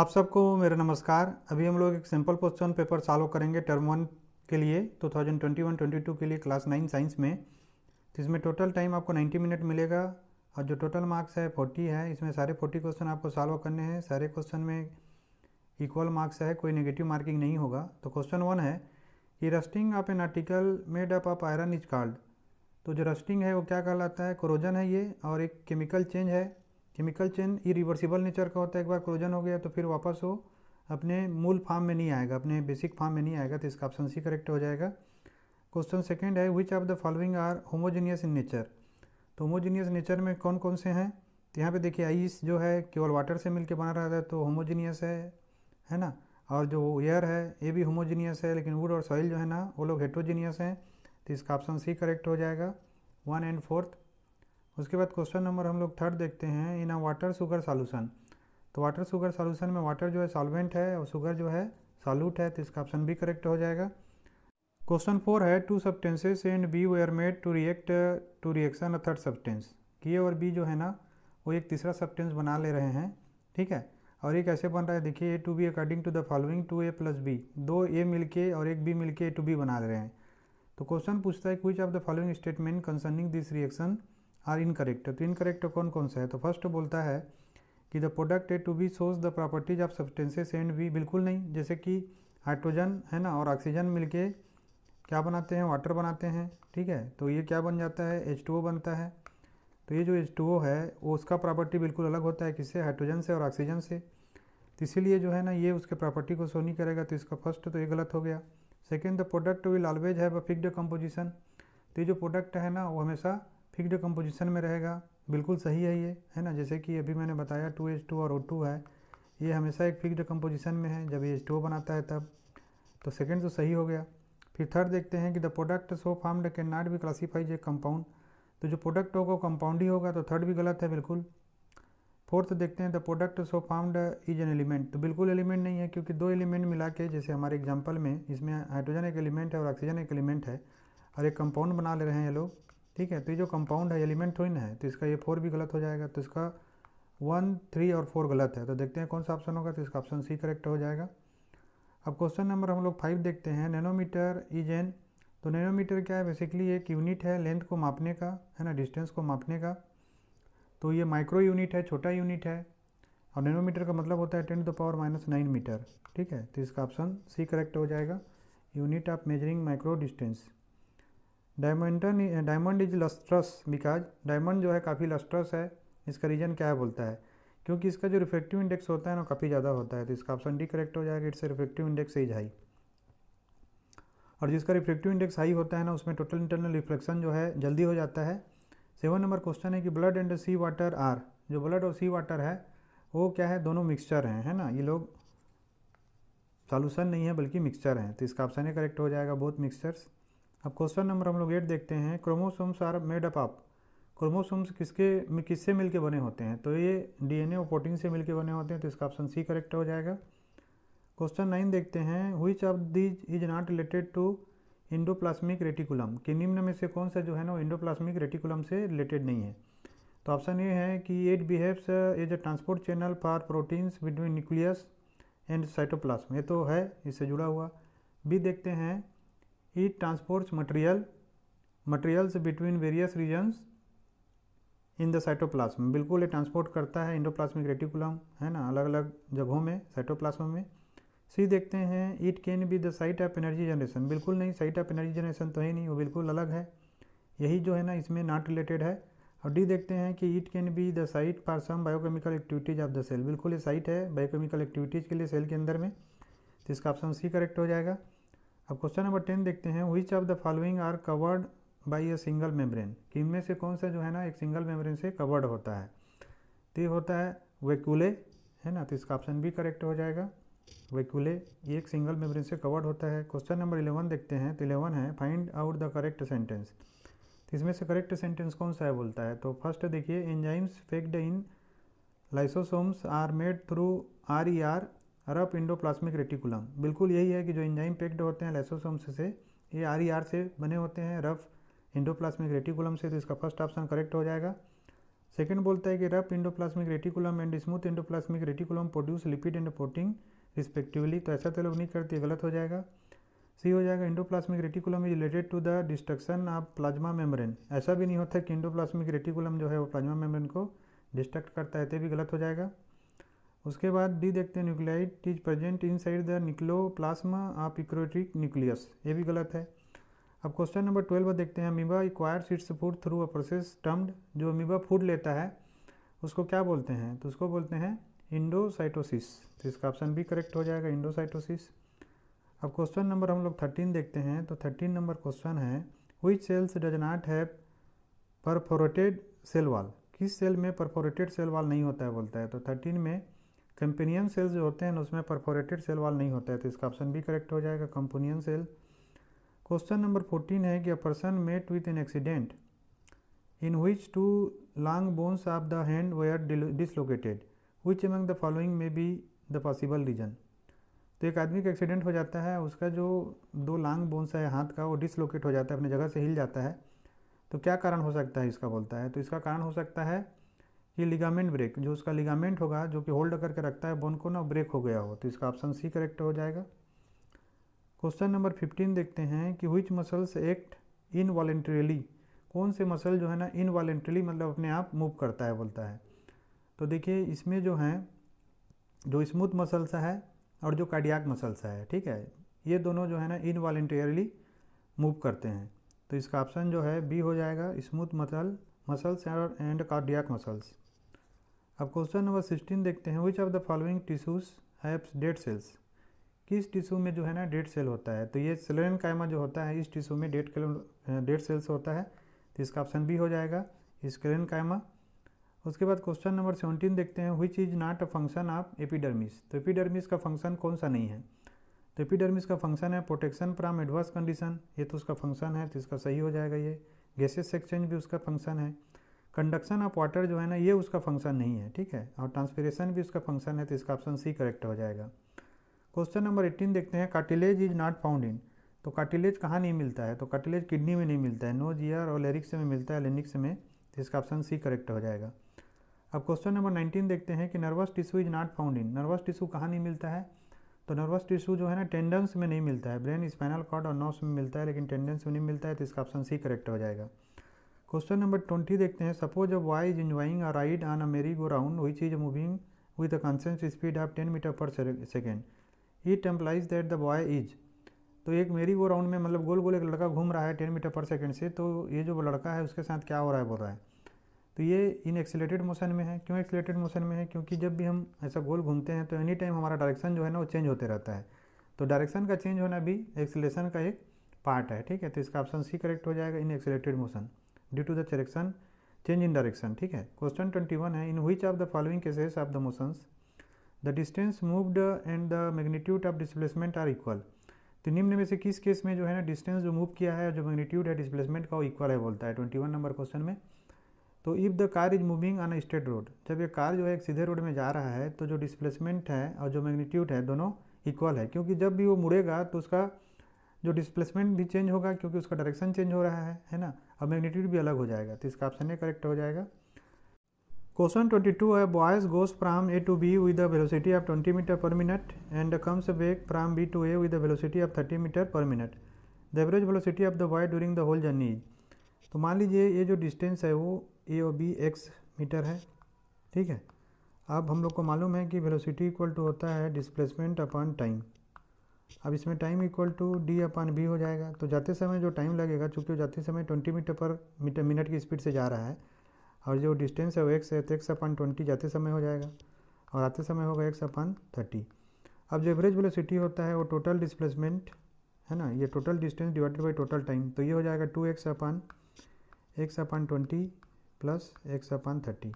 आप सबको मेरा नमस्कार अभी हम लोग एक सिंपल क्वेश्चन पेपर सॉल्व करेंगे टर्म वन के लिए two thousand twenty one twenty two के लिए क्लास नाइन साइंस में तो इसमें टोटल टाइम आपको नाइन्टी मिनट मिलेगा और जो टोटल मार्क्स है फोर्टी है इसमें सारे फोर्टी क्वेश्चन आपको सॉल्व करने हैं सारे क्वेश्चन में इक्वल मार्क्स है कोई नेगेटिव मार्किंग नहीं होगा तो क्वेश्चन वन है कि रस्टिंग आप an article made up of iron is called तो जो रस्टिंग है वो क्या कहलाता है क्रोजन है ये और एक केमिकल चेंज है केमिकल चेन इरिवर्सिबल नेचर का होता है एक बार क्लोजन हो गया तो फिर वापस वो अपने मूल फार्म में नहीं आएगा अपने बेसिक फार्म में नहीं आएगा तो इसका ऑप्शन सी करेक्ट हो जाएगा क्वेश्चन सेकेंड है which of the following are homogeneous in nature तो होमोजेनियस नेचर में कौन कौन से हैं तो यहाँ पे देखिए आइस जो है केवल वाटर से मिलकर बना रहा है तो होमोजीनियस है है ना और जो एयर है ये भी होमोजीनियस है लेकिन वुड और सॉइल जो है ना वो लोग हेट्रोजीनियस हैं तो इसका ऑप्शन सी करेक्ट हो जाएगा वन एंड फोर्थ उसके बाद क्वेश्चन नंबर हम लोग थर्ड देखते हैं in a water sugar solution तो वाटर शुगर सॉल्यूशन में वाटर जो है सॉल्वेंट है और शुगर जो है सॉल्यूट है तो इसका ऑप्शन भी करेक्ट हो जाएगा क्वेश्चन फोर है two substances and B were are made to react to reaction a third substance कि ए और बी जो है ना वो एक तीसरा सब्सटेंस बना ले रहे हैं ठीक है और ये कैसे बन रहा है देखिए A to B according to the following two A plus B दो ए मिल के और एक बी मिल के ए टू बी बना ले रहे हैं तो क्वेश्चन पूछता है which of the following statement concerning this reaction are incorrect तो इनकरेक्ट कौन कौन सा है तो फर्स्ट बोलता है कि the product A to B shows the properties of substances and B बिल्कुल नहीं जैसे कि हाइड्रोजन है ना और ऑक्सीजन मिलके क्या बनाते हैं वाटर बनाते हैं ठीक है तो ये क्या बन जाता है एच टू ओ बनता है तो ये जो एच टू ओ है वो उसका प्रॉपर्टी बिल्कुल अलग होता है किससे हाइड्रोजन से और ऑक्सीजन से तो इसीलिए जो है ना ये उसके प्रॉपर्टी को शो नहीं करेगा तो इसका फर्स्ट तो ये गलत हो गया second the product will always have a fixed composition तो ये जो प्रोडक्ट है ना वो हमेशा फिक्ड कंपोजिशन में रहेगा बिल्कुल सही है ये है ना जैसे कि अभी मैंने बताया टू एच टू और ओ टू है ये हमेशा एक फिक्ड कंपोजिशन में है जब एच टू बनाता है तब तो सेकेंड तो सही हो गया फिर थर्ड देखते हैं कि the product so formed can not be classified a compound तो जो प्रोडक्ट होगा कंपाउंड ही होगा तो थर्ड भी गलत है बिल्कुल फोर्थ देखते हैं the product so formed is an element तो बिल्कुल एलिमेंट नहीं है क्योंकि दो एलिमेंट मिला के जैसे हमारे एग्जाम्पल में इसमें हाइड्रोजन एक एलिमेंट है और ऑक्सीजन एक एलिमेंट है और एक कंपाउंड बना ले रहे हैं ये लोग ठीक है तो ये जो कंपाउंड है एलिमेंट थोड़ी ना है तो इसका ये फोर भी गलत हो जाएगा तो इसका वन थ्री और फोर गलत है तो देखते हैं कौन सा ऑप्शन होगा तो इसका ऑप्शन सी करेक्ट हो जाएगा अब क्वेश्चन नंबर हम लोग फाइव देखते हैं नैनोमीटर इज एन तो नैनोमीटर क्या है बेसिकली एक यूनिट है लेंथ को मापने का है ना डिस्टेंस को मापने का तो ये माइक्रो यूनिट है छोटा यूनिट है और नैनोमीटर का मतलब होता है ten two power minus nine metre ठीक है तो इसका ऑप्शन सी करेक्ट हो जाएगा unit of measuring micro distance diamond diamond is lustrous because diamond जो है काफ़ी लस्ट्रस है इसका रीज़न क्या है बोलता है क्योंकि इसका जो रिफेक्टिव इंडेक्स होता है ना काफ़ी ज़्यादा होता है तो इसका ऑप्शन डी करेक्ट हो जाएगा its reflective index is high और जिसका रिफ्लेक्टिव इंडेक्स हाई होता है ना उसमें टोटल इंटरनल रिफ्लेक्शन जो है जल्दी हो जाता है सेवन नंबर क्वेश्चन है कि blood and sea water are जो ब्लड और सी वाटर है वो क्या है दोनों मिक्सचर हैं है ना ये लोग सॉल्यूशन नहीं है बल्कि मिक्सचर हैं तो इसका ऑप्शन ही करेक्ट हो जाएगा बहुत मिक्सचर्स अब क्वेश्चन नंबर हम लोग एट देखते हैं chromosomes are made up of chromosomes किसके किससे मिलके बने होते हैं तो ये डीएनए और प्रोटीन से मिलके बने होते हैं तो इसका ऑप्शन सी करेक्ट हो जाएगा क्वेश्चन नाइन देखते हैं which of these is not related to endoplasmic reticulum कि निम्न में से कौन सा जो है ना इंडोप्लास्मिक रेटिकुलम से रिलेटेड नहीं है तो ऑप्शन ये है कि it behaves as a transport channel for proteins between nucleus and cytoplasm ये तो है इससे जुड़ा हुआ बी देखते हैं It transports material materials between various regions in the cytoplasm बिल्कुल ये ट्रांसपोर्ट करता है इंडोप्लाज्मिक रेटिकुलम है ना अलग अलग जगहों में साइटोप्लाज्म में सी देखते हैं it can be the site of energy generation बिल्कुल नहीं साइट ऑफ एनर्जी जनरेशन तो है नहीं वो बिल्कुल अलग है यही जो है ना इसमें नॉट रिलेटेड है और डी देखते हैं कि it can be the site for some biochemical activities of the cell बिल्कुल ये साइट है बायोकेमिकल एक्टिविटीज़ के लिए सेल के अंदर में तो इसका ऑप्शन सी करेक्ट हो जाएगा अब क्वेश्चन नंबर टेन देखते हैं which of the following are covered by a single membrane कि इनमें से कौन सा जो है ना एक सिंगल मेम्ब्रेन से कवर्ड होता है तो ये होता है वेकुले है ना तो इसका ऑप्शन भी करेक्ट हो जाएगा वेकुले ये एक सिंगल मेम्ब्रेन से कवर्ड होता है क्वेश्चन नंबर इलेवन देखते हैं तो इलेवन है find out the correct sentence तो इसमें से करेक्ट सेंटेंस कौन सा है बोलता है तो फर्स्ट देखिए enzymes packed in lysosomes are made through R E R अरब इंडोप्लास्मिक रेटिकुलम बिल्कुल यही है कि जो इंजाइम पैक्ड होते हैं लेसोसोम से ये आर ई आर से बने होते हैं रफ प्लास्मिक रेटिकुलम से तो इसका फर्स्ट ऑप्शन करेक्ट हो जाएगा सेकंड बोलता है कि rough endoplasmic reticulum and smooth endoplasmic reticulum produce lipid and protein respectively तो ऐसा तो लोग नहीं करते गलत हो जाएगा सी हो जाएगा endoplasmic reticulum is related to the destruction of plasma membrane ऐसा भी नहीं होता कि प्लास्मिक रेटिकुलम जो है वो प्लाज्मा मेम्ब्रेन को डिस्ट्रक्ट करता है तो भी गलत हो जाएगा उसके बाद डी देखते हैं nucleoid is present inside the plasma of eukaryotic nucleus ये भी गलत है अब क्वेश्चन नंबर ट्वेल्व देखते हैं amoeba acquires its food through a process termed जो अमीबा फूड लेता है उसको क्या बोलते हैं तो उसको बोलते हैं इंडोसाइटोसिस तो इसका ऑप्शन भी करेक्ट हो जाएगा इंडोसाइटोसिस अब क्वेश्चन नंबर हम लोग थर्टीन देखते हैं तो थर्टीन नंबर क्वेश्चन है which cells does not have perforated cell wall किस सेल में परफोरेटेड सेल वाल नहीं होता है बोलता है तो थर्टीन में कंपेनियन सेल्स जो होते हैं उसमें परफोरेटेड सेल वाल नहीं होता है तो इसका ऑप्शन भी करेक्ट हो जाएगा companion cell question number fourteen है कि a person met with an accident in which two long bones of the hand they are dislocated which among the following may be the possible reason तो एक आदमी का accident हो जाता है उसका जो दो लॉन्ग बोन्स है हाथ का वो डिसलोकेट हो जाता है अपनी जगह से हिल जाता है तो क्या कारण हो सकता है इसका बोलता है तो इसका कारण हो सकता है ये लिगामेंट ब्रेक जो उसका लिगामेंट होगा जो कि होल्ड करके रखता है बोन को ना ब्रेक हो गया हो तो इसका ऑप्शन सी करेक्ट हो जाएगा क्वेश्चन नंबर फिफ्टीन देखते हैं कि विच मसल्स एक्ट इन वॉलेंट्रियली कौन से मसल जो है ना इन वॉलेंट्रीली मतलब अपने आप मूव करता है बोलता है तो देखिए इसमें जो है जो स्मूथ मसल्स है और जो कार्डियाक मसल्स है ठीक है ये दोनों जो है ना इन वॉलेंटियरली मूव करते हैं तो इसका ऑप्शन जो है बी हो जाएगा smooth muscle muscles and cardiac muscles अब क्वेश्चन नंबर सिक्सटीन देखते हैं which of the following tissues has dead cells किस टिश्यू में जो है ना डेड सेल होता है तो ये सिलेन कायमा जो होता है इस टिश्यू में डेड डेड सेल्स होता है तो इसका ऑप्शन बी हो जाएगा स्क्लेन कायमा उसके बाद क्वेश्चन नंबर सेवनटीन देखते हैं which is not a function of epidermis तो एपिडर्मिस का फंक्शन कौन सा नहीं है तो एपिडर्मिस का फंक्शन है प्रोटेक्शन फ्राम एडवर्स कंडीशन ये तो उसका फंक्शन है तो इसका सही हो जाएगा ये गैसेस एक्सचेंज भी उसका फंक्शन है कंडक्शन ऑफ वाटर जो है ना ये उसका फंक्शन नहीं है ठीक है और ट्रांसपीरेशन भी उसका फंक्शन है तो इसका ऑप्शन सी करेक्ट हो जाएगा क्वेश्चन नंबर एट्टीन देखते हैं cartilage is not found in तो कार्टिलेज कहाँ नहीं मिलता है तो काटिलेज किडनी में नहीं मिलता है नो ईयर और लेरिक्स में मिलता है लेनिक्स में तो इसका ऑप्शन सी करेक्ट हो जाएगा अब क्वेश्चन नंबर नाइनटीन देखते हैं कि nervous tissue is not found in nervous tissue कहाँ नहीं मिलता है तो नर्वस टिश्यू जो है ना टेंडेंस में नहीं मिलता है ब्रेन स्पाइनल कॉर्ड और नर्व्स में मिलता है लेकिन टेंडेंस में नहीं मिलता है तो इसका ऑप्शन सी करेक्ट हो जाएगा क्वेश्चन नंबर ट्वेंटी देखते हैं सपोज अब Y is enjoying a ride on a merry go round which is moving with a constant speed of ten metre per second it implies that the boy is तो एक मेरी go round में मतलब गोल गोल एक लड़का घूम रहा है टेन मीटर पर सेकेंड से तो ये जो लड़का है उसके साथ क्या हो रहा है बोल रहा है तो ये इन एक्सीटेड मोशन में है क्यों एक्सीटेड मोशन में है क्योंकि जब भी हम ऐसा गोल घूमते हैं तो एनी टाइम हमारा डायरेक्शन जो है ना वो चेंज होते रहता है तो डायरेक्शन का चेंज होना भी एक्सीलेशन का एक पार्ट है ठीक है तो इसका ऑप्शन सी करेक्ट हो जाएगा in accelerated motion due to the direction change in direction ठीक है क्वेश्चन ट्वेंटी वन है in which of the following cases of the motions the distance moved and the magnitude of displacement are equal तो निम्न में से किस case में जो है ना डिस्टेंस जो मूव किया है जो मैग्नीट्यूड है डिस्प्लेसमेंट का वो इक्वल है बोलता है ट्वेंटी वन नंबर क्वेश्चन में तो if the car is moving on straight road जब ये कार जो है एक सीधे रोड में जा रहा है तो जो डिस्प्लेसमेंट है और जो मैग्नीट्यूड है दोनों इक्वल है क्योंकि जब भी वो मुड़ेगा तो उसका जो डिस्प्लेसमेंट भी चेंज होगा क्योंकि उसका डायरेक्शन चेंज हो रहा है है ना और मैग्नीट्यूड भी अलग हो जाएगा तो इसका ऑप्शन ए करेक्ट हो जाएगा क्वेश्चन 22 है boys goes from A to B with the velocity of 20 metre per minute and comes back from B to A with the velocity of 30 metre per minute the average velocity of the boy during the whole journey तो मान लीजिए ये जो distance है वो ए और B x metre है ठीक है अब हम लोग को मालूम है कि वेलोसिटी इक्वल टू होता है डिस्प्लेसमेंट अपॉन टाइम अब इसमें time equal to D upon B हो जाएगा तो जाते समय जो टाइम लगेगा चूँकि वो जाते समय twenty metre per metre minute की स्पीड से जा रहा है और जो डिस्टेंस है वो एक्स है तो एक्स अपान ट्वेंटी जाते समय हो जाएगा और आते समय होगा एक्स अपान थर्टी अब जो एवरेज वेलोसिटी होता है वो टोटल डिस्प्लेसमेंट है ना ये total distance divided by total time तो ये हो जाएगा two x upon x upon twenty plus x upon thirty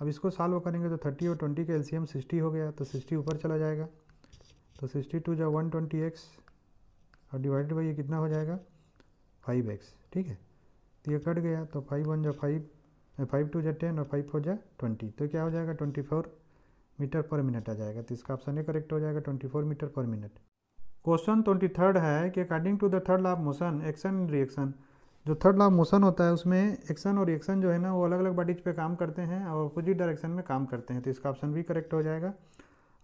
अब इसको सॉल्व करेंगे तो थर्टी और ट्वेंटी का एलसीएम सिक्सटी हो गया तो सिक्सटी ऊपर चला जाएगा तो सिक्सटी टू जो वन ट्वेंटी एक्स और डिवाइडेड बाई ये कितना हो जाएगा फाइव एक्स ठीक है तो ये कट गया तो फाइव वन जो फाइव फाइव टू जो टेन और फाइव फोर जै ट्वेंटी तो क्या हो जाएगा twenty four metre per minute आ जाएगा तो इसका ऑप्शन ए करेक्ट हो जाएगा twenty four metre per minute question twenty third है कि according to the third law of motion action and reaction जो थर्ड लॉ ऑफ मोशन होता है उसमें एक्शन और रिएक्शन जो है ना वो अलग अलग बॉडीज पे काम करते हैं और अपोजिट डायरेक्शन में काम करते हैं तो इसका ऑप्शन भी करेक्ट हो जाएगा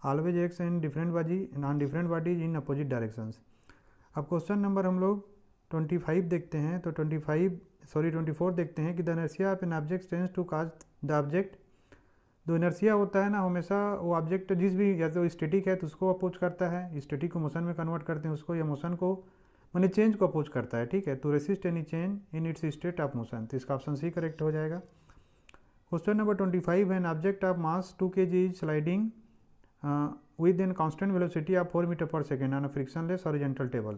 always acts and different bodies non different bodies in opposite directions अब क्वेश्चन नंबर हम लोग 25 देखते हैं तो 25 सॉरी 24 देखते हैं कि the inertia of an object tends to cause the object जो इनर्सिया होता है ना हमेशा वो ऑब्जेक्ट जिस भी या तो स्टेटिक है तो उसको अपोज करता है स्टेटिक को मोशन में कन्वर्ट करते हैं उसको या मोशन को मैंने चेंज को अपोज करता है ठीक है तो resist any change in its state of motion तो इसका ऑप्शन सी करेक्ट हो जाएगा question number twenty five an object of mass two K G sliding with in constant velocity of four metre per second on frictionless horizontal table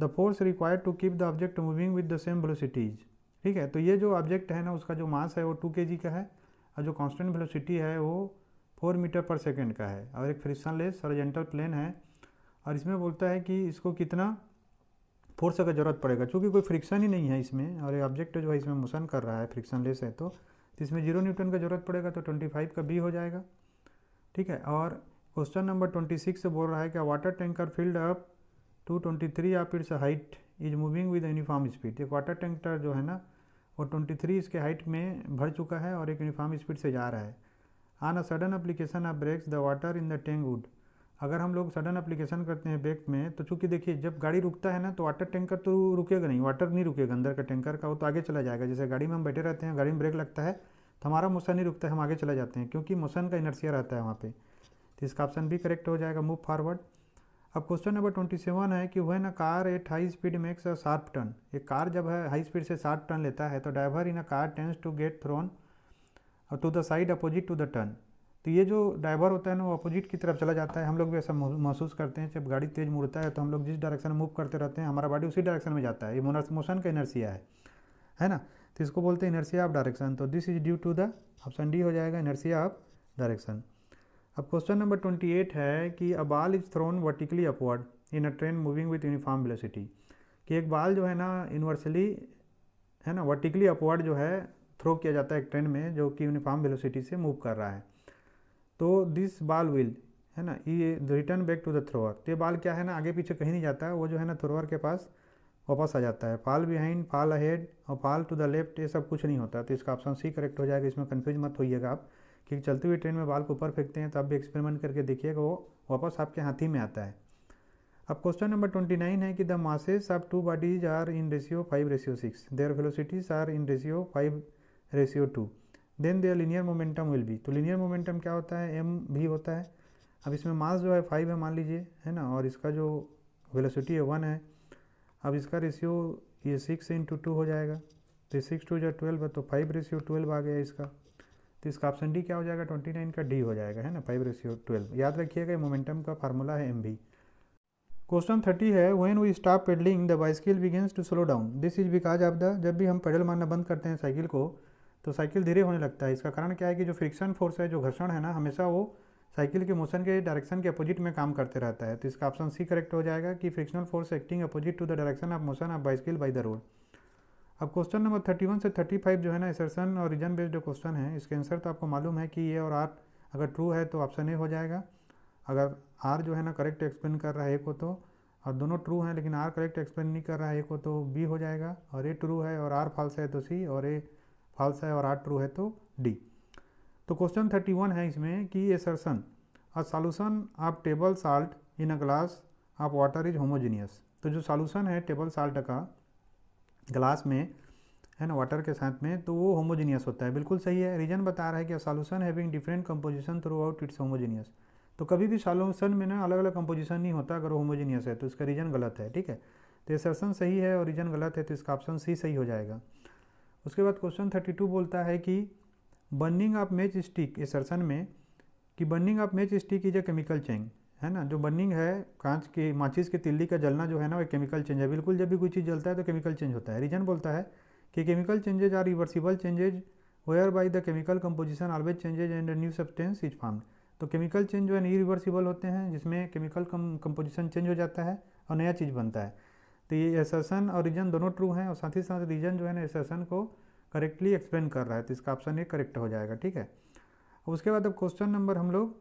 the force required to keep the object moving with the same velocities ठीक है तो ये जो object है ना उसका जो मास है वो टू के का है और जो कॉन्स्टेंट वेलोसिटी है वो फोर मीटर पर सेकेंड का है और एक फ्रिक्शनलेस ऑरिजेंटल प्लेन है और इसमें बोलता है कि इसको कितना फोर्स का ज़रूरत पड़ेगा क्योंकि कोई फ्रिक्शन ही नहीं है इसमें और ये ऑब्जेक्ट जो है इसमें मोशन कर रहा है फ्रिक्शनलेस है तो, तो इसमें जीरो न्यूटन का ज़रूरत पड़ेगा तो ट्वेंटी फाइव का बी हो जाएगा ठीक है और क्वेश्चन नंबर ट्वेंटी सिक्स से बोल रहा है कि water tanker filled up to twenty three of its height is moving with uniform speed एक वाटर टैंकर जो है ना वो ट्वेंटी थ्री इसके हाइट में भर चुका है और एक यूनिफॉर्म स्पीड से जा रहा है on a sudden application of brakes the water in the tank would अगर हम लोग सडन अप्लीकेशन करते हैं ब्रेक में तो चूंकि देखिए जब गाड़ी रुकता है ना तो वाटर टैंकर तो रुकेगा नहीं वाटर नहीं रुकेगा अंदर का टैंकर का वो तो आगे चला जाएगा जैसे गाड़ी में हम बैठे रहते हैं गाड़ी में ब्रेक लगता है तो हमारा मोशन ही रुकता है हम आगे चले जाते हैं क्योंकि मोशन का इनर्सिया रहता है वहाँ पर तो इसका ऑप्शन भी करेक्ट हो जाएगा मूव फॉरवर्ड अब क्वेश्चन नंबर ट्वेंटी सेवन है कि वह ना car at high speed makes a sharp turn एक कार जब है हाई स्पीड से शार्प टर्न लेता है तो driver in a car tends to get thrown to the side opposite to the turn तो ये जो ड्राइवर होता है ना वो अपोजिट की तरफ चला जाता है हम लोग भी ऐसा महसूस करते हैं जब गाड़ी तेज़ मुड़ता है तो हम लोग जिस डायरेक्शन में मूव करते रहते हैं हमारा बॉडी उसी डायरेक्शन में जाता है ये मोशन का इनर्सिया है है ना तो इसको बोलते हैं इनर्सिया ऑफ डायरेक्शन तो this is due to the option D हो जाएगा इनर्सिया ऑफ डायरेक्शन अब क्वेश्चन नंबर ट्वेंटी एट है कि a ball is thrown vertically upward in a train moving with uniform velocity कि एक बाल जो है ना यूनिवर्सली है ना वर्टिकली अपवर्ड जो है थ्रो किया जाता है एक ट्रेन में जो कि यूनिफॉर्म वेलोसिटी से मूव कर रहा है तो दिस बाल विल है ना ये return back to the thrower तो ये बाल क्या है ना आगे पीछे कहीं नहीं जाता वो जो है ना थ्रोअर के पास वापस आ जाता है फाल बिहाइंड फाल अहेड और फाल टू द लेफ्ट ये सब कुछ नहीं होता तो इसका ऑप्शन सी करेक्ट हो जाएगा इसमें कन्फ्यूज मत होइएगा आप कि चलते हुए ट्रेन में बाल को ऊपर फेंकते हैं तो आप भी एक्सपेरिमेंट करके देखिएगा वो वापस आपके हाथ ही में आता है अब क्वेश्चन नंबर ट्वेंटी नाइन है कि the masses of two bodies are in ratio five ratio six their velocities are in ratio five ratio two then their linear momentum will be तो लिनियर मोमेंटम क्या होता है M भी होता है अब इसमें मास जो है फाइव है मान लीजिए है ना और इसका जो वेलोसिटी है वन है अब इसका रेशियो ये सिक्स इंटू टू हो जाएगा तो सिक्स टू या ट्वेल्व है तो फाइव रेशियो ट्वेल्व आ गया इसका तो इसका ऑप्शन डी क्या हो जाएगा ट्वेंटी नाइन का डी हो जाएगा है ना फाइव रेशियो ट्वेल्व याद रखिएगा मोमेंटम का फार्मूला है एम बी क्वेश्चन थर्टी है when we stop pedalling the bicycle begins to slow down this is because of the जब भी हम पेडल मारना बंद करते हैं साइकिल को तो साइकिल धीरे होने लगता है इसका कारण क्या है कि जो फ्रिक्शन फोर्स है जो घर्षण है ना हमेशा वो साइकिल के मोशन के डायरेक्शन के अपोजिट में काम करते रहता है तो इसका ऑप्शन सी करेक्ट हो जाएगा कि frictional force acting opposite to the direction of motion of bicycle by the road अब क्वेश्चन नंबर थर्टी वन से थर्टी फाइव जो है ना एसर्सन और रीजन बेस्ड क्वेश्चन है इसके आंसर तो आपको मालूम है कि ये और आर अगर ट्रू है तो ऑप्शन ए हो जाएगा अगर आर जो है ना करेक्ट एक्सप्लेन कर रहा है ए को तो और दोनों ट्रू हैं लेकिन आर करेक्ट एक्सप्लेन नहीं कर रहा है ए को तो बी हो जाएगा और ए ट्रू है और आर फॉल्स है तो सी और ए फॉल्स है और आर ट्रू है तो डी तो क्वेश्चन थर्टी वन है इसमें कि A assertion a solution of table salt in a glass of water is homogeneous तो जो सॉल्यूशन है टेबल साल्ट का ग्लास में है ना वाटर के साथ में तो वो होमोजीनियस होता है बिल्कुल सही है रीजन बता रहा है कि solution having different composition throughout its homogeneous तो कभी भी सॉल्यूशन में ना अलग अलग कंपोजिशन नहीं होता अगर होमोजीनियस है तो इसका रीजन गलत है ठीक है तो एसरसन सही है और रीजन गलत है तो इसका ऑप्शन सी सही हो जाएगा उसके बाद क्वेश्चन थर्टी टू बोलता है कि burning of match stick assertion में कि burning of match stick is a chemical change है ना जो बर्निंग है कांच के माचिस के तिल्ली का जलना जो है ना वो केमिकल चेंज है बिल्कुल जब भी कोई चीज़ जलता है तो केमिकल चेंज होता है रीजन बोलता है कि chemical changes are reversible changes where by the chemical composition always changes and new substance is form तो केमिकल चेंज जो है नी रिवर्सिबल होते हैं जिसमें केमिकल कम्पोजिशन चेंज हो जाता है और नया चीज़ बनता है तो ये एसेसन और रीजन दोनों ट्रू हैं और साथ ही साथ रीजन जो है ना एसेसन को करेक्टली एक्सप्लेन कर रहा है तो इसका ऑप्शन ए करेक्ट हो जाएगा ठीक है उसके बाद अब क्वेश्चन नंबर हम लोग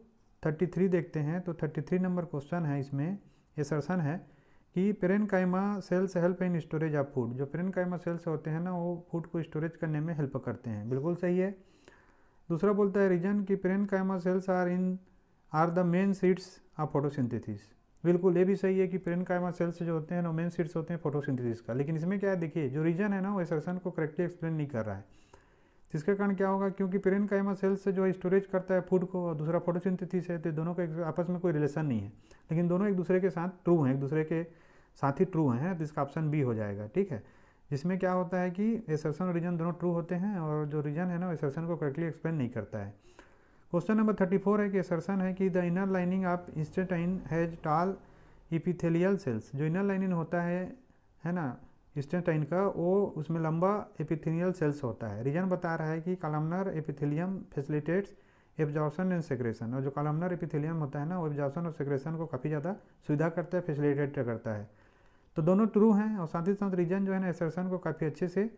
33 देखते हैं तो 33 नंबर क्वेश्चन है इसमें सरसन है कि कायमा cells help in storage of food जो कायमा सेल्स होते हैं ना वो फूड को स्टोरेज करने में हेल्प करते हैं बिल्कुल सही है दूसरा बोलता है रीजन कि कायमा cells are in are the main sites of photosynthesis बिल्कुल ये भी सही है कि पेरेनकाइमा सेल्स जो होते हैं ना मेन सीट्स होते हैं फोटोसिंथेसिस का लेकिन इसमें क्या है देखिए जो रीजन है ना वो एक्सरसन को करेक्टली एक्सप्लेन नहीं कर रहा है जिसके कारण क्या होगा क्योंकि पेरेनकाइमा सेल्स से जो स्टोरेज करता है फूड को और दूसरा फोटोसिंथेसिस है तो दोनों का आपस में कोई रिलेशन नहीं है लेकिन दोनों एक दूसरे के साथ ट्रू हैं एक दूसरे के साथ ही ट्रू हैं तो इसका ऑप्शन बी हो जाएगा ठीक है जिसमें क्या होता है कि एसर्सन और रीजन दोनों ट्रू होते हैं और जो रीजन है ना एसर्सन को करेक्टली एक्सप्लेन नहीं करता है क्वेश्चन नंबर थर्टी फोर है कि सरसन है कि the inner lining of intestine has tall epithelial cells जो इनर लाइनिंग होता है है ना इंस्टेटाइन का वो उसमें लंबा एपिथेलियल सेल्स होता है रीजन बता रहा है कि columnar epithelium facilitates absorption and secretion और जो कॉलमनर एपिथेलियम होता है ना वो एब्जॉर्सन और सेग्रेशन को काफ़ी ज़्यादा सुविधा करता है फैसिलिटेट करता है तो दोनों ट्रू हैं और साथ ही साथ रीजन जो है ना एसरसन को काफ़ी अच्छे से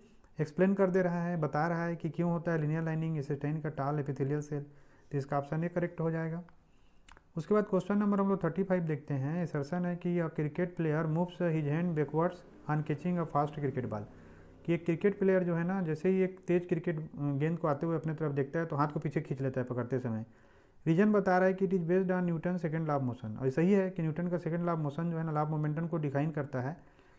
एक्सप्लेन कर दे रहा है बता रहा है कि क्यों होता है लिनियर लाइनिंग एसिस्टेन का टाल एपिथेलियल सेल तो इसका ऑप्शन ए करेक्ट हो जाएगा उसके बाद क्वेश्चन नंबर हम लोग थर्टी फाइव देखते हैं सर्सन है कि a cricket player moves his hand backwards on catching a fast cricket ball कि एक क्रिकेट प्लेयर जो है ना जैसे ही एक तेज़ क्रिकेट गेंद को आते हुए अपने तरफ देखता है तो हाथ को पीछे खींच लेता है पकड़ते समय रीजन बता रहा है कि it is based on Newton second law motion और सही है कि न्यूटन का सेकेंड लाभ मोशन जो है ना लाभ मोमेंटम को डिफाइन करता है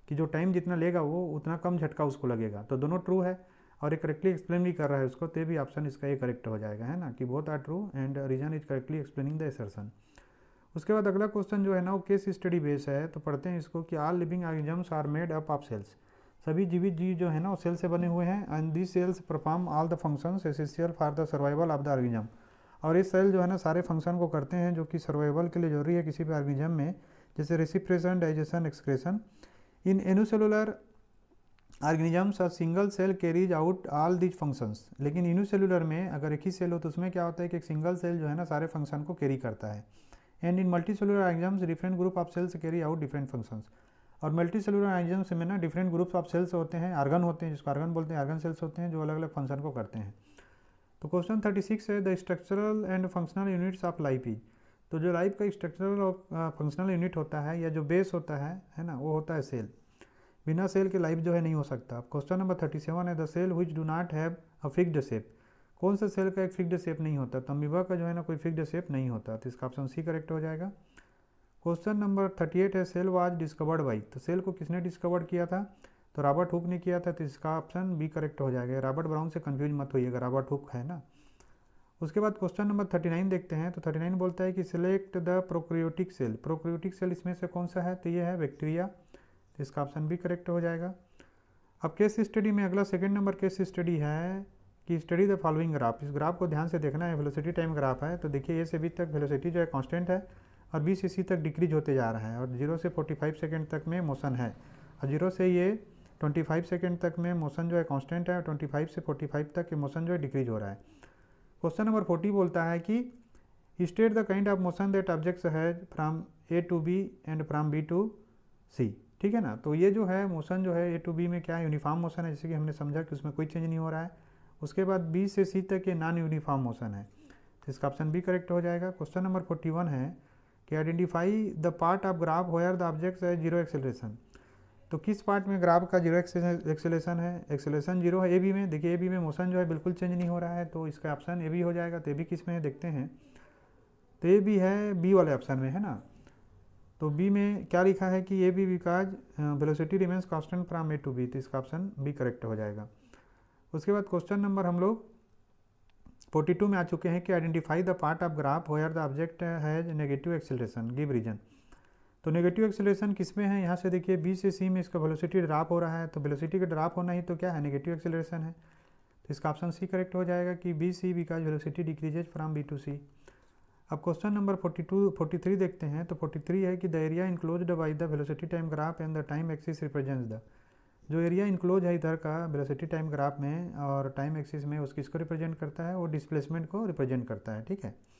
कि जो टाइम जितना लेगा वो उतना कम झटका उसको लगेगा तो दोनों ट्रू है और ये करेक्टली एक्सप्लेन भी कर रहा है उसको तो भी ऑप्शन इसका ये करेक्ट हो जाएगा है ना कि both are true and reason is correctly explaining the assertion उसके बाद अगला क्वेश्चन जो है ना वो केस स्टडी बेस है तो पढ़ते हैं इसको कि all living organisms are made up of cells सभी जीवित जीव जो है ना वो सेल से बने हुए हैं and this cells perform all the functions essential for the survival of the organism और ये सेल जो है ना सारे फंक्शन को करते हैं जो कि सर्वाइवल के लिए जरूरी है किसी भी ऑर्गेनिज्म में जैसे respiration digestion excretion in acellular organisms और single cell carries out all these functions लेकिन यूनिसेलुलर में अगर एक ही सेल हो तो उसमें क्या होता है कि एक सिंगल सेल जो है ना सारे फंक्शन को कैरी करता है and in multicellular organisms different group of cells carry out different functions और मल्टी सेलुलर ऑर्गेनिजम्स में ना डिफरेंट ग्रुप्स ऑफ सेल्स होते हैं आर्गन होते हैं जिसको आर्गन बोलते हैं आर्गन सेल्स होते हैं जो अलग अलग फंक्शन को करते हैं तो क्वेश्चन थर्टी सिक्स है the structural and functional units of life is तो जो लाइफ का स्ट्रक्चरल और फंक्शनल यूनिट होता है या जो बेस होता है है ना वो होता है सेल बिना सेल के लाइफ जो है नहीं हो सकता क्वेश्चन नंबर थर्टी सेवन है the cell which do not have a fixed shape कौन सा सेल का एक फिक्ड शेप नहीं होता तो अमीबा का जो है ना कोई फिक्ड शेप नहीं होता तो इसका ऑप्शन सी करेक्ट हो जाएगा क्वेश्चन नंबर थर्टी एट है सेल वाज डिस्कवर्ड बाई तो सेल को किसने डिस्कवर्ड किया था तो रॉबर्ट हुक ने किया था तो इसका ऑप्शन बी करेक्ट हो जाएगा रॉबर्ट ब्राउन से कन्फ्यूज मत होइएगा रॉबर्ट हुक है ना उसके बाद क्वेश्चन नंबर थर्टी नाइन देखते हैं तो थर्टी नाइन बोलता है कि select the prokaryotic cell prokaryotic cell इसमें से कौन सा है तो ये है बैक्टीरिया तो इसका ऑप्शन भी करेक्ट हो जाएगा अब केस स्टडी में अगला सेकेंड नंबर केस स्टडी है कि स्टडी द फॉलोइंग ग्राफ इस ग्राफ को ध्यान से देखना है वेलोसिटी टाइम ग्राफ है तो देखिए ए से बी तक वेलोसिटी जो है कांस्टेंट है और बी से सी तक डिक्रीज होते जा रहा है और जीरो से फोर्टी फाइव सेकेंड तक में मोशन है और जीरो से ये ट्वेंटी फाइव सेकेंड तक में मोशन जो है कांस्टेंट है और ट्वेंटी फाइव से फोर्टी फाइव तक ये मोशन जो है डिक्रीज हो रहा है क्वेश्चन नंबर फोर्टी बोलता है कि state the kind of motion that objects है from A to B and from B to C ठीक है ना तो ये जो है मोशन जो है ए टू बी में क्या है यूनिफॉर्म मोशन है जैसे कि हमने समझा कि उसमें कोई चेंज नहीं हो रहा है उसके बाद बी से सी तक ये नॉन यूनिफॉर्म मोशन है तो इसका ऑप्शन बी करेक्ट हो जाएगा क्वेश्चन नंबर फोर्टी वन है कि identify the part of graph where the objects है जीरो एक्सेलरेशन तो किस पार्ट में ग्राफ का जीरो एक्सेलेशन है एक्सेलेशन जीरो है ए बी में देखिए ए बी में मोशन जो है बिल्कुल चेंज नहीं हो रहा है तो इसका ऑप्शन ए बी हो जाएगा तो ए बी किस में है देखते हैं तो ए बी है बी वाले ऑप्शन में है ना तो बी में क्या लिखा है कि A B because velocity remains constant from A to B तो इसका ऑप्शन बी करेक्ट हो जाएगा उसके बाद क्वेश्चन नंबर हम लोग 42 में आ चुके हैं कि identify the part of graph where the object has negative acceleration give reason तो नेगेटिव एक्सेलरेशन में है यहाँ से देखिए बी से सी में इसका वेलोसिटी ड्राप हो रहा है तो वेलोसिटी का ड्राप होना ही तो क्या है नेगेटिव एक्सेलरेशन है तो इसका ऑप्शन सी करेक्ट हो जाएगा कि B C because velocity decreases from B to C अब क्वेश्चन नंबर 42 43 देखते हैं तो 43 है कि the area enclose by the velocity time graph and the time axis represents the जो एरिया इंक्लोज है इधर का वेलोसिटी टाइम ग्राफ में और टाइम एक्सिस में उस किसको रिप्रेजेंट करता है वो डिस्प्लेसमेंट को रिप्रेजेंट करता है ठीक है